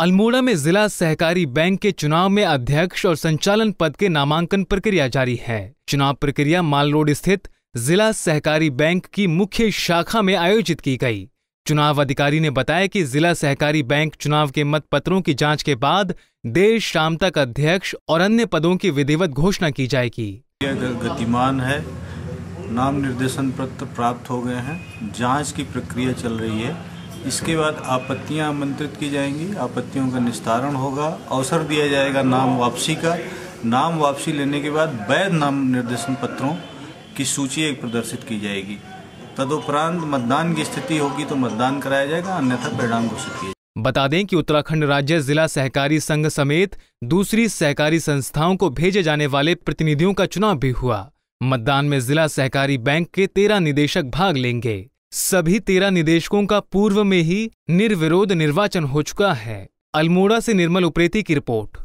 अल्मोड़ा में जिला सहकारी बैंक के चुनाव में अध्यक्ष और संचालन पद के नामांकन प्रक्रिया जारी है चुनाव प्रक्रिया माल रोड स्थित जिला सहकारी बैंक की मुख्य शाखा में आयोजित की गई चुनाव अधिकारी ने बताया कि जिला सहकारी बैंक चुनाव के मत पत्रों की जांच के बाद देर शाम तक अध्यक्ष और अन्य पदों की विधिवत घोषणा की जाएगी गतिमान है नाम निर्देशन पत्र प्राप्त हो गए हैं जांच की प्रक्रिया चल रही है इसके बाद आपत्तियां आमंत्रित की जाएंगी आपत्तियों का निस्तारण होगा अवसर दिया जाएगा नाम वापसी का नाम वापसी लेने के बाद वैध नाम निर्देशन पत्रों की सूची एक प्रदर्शित की जाएगी तदुपरांत मतदान की स्थिति होगी तो मतदान कराया जाएगा अन्यथा परिणाम घोषित किया बता दें कि उत्तराखंड राज्य जिला सहकारी संघ समेत दूसरी सहकारी संस्थाओं को भेजे जाने वाले प्रतिनिधियों का चुनाव भी हुआ मतदान में जिला सहकारी बैंक के तेरह निदेशक भाग लेंगे सभी तेरह निदेशकों का पूर्व में ही निर्विरोध निर्वाचन हो चुका है अल्मोड़ा से निर्मल उप्रेती की रिपोर्ट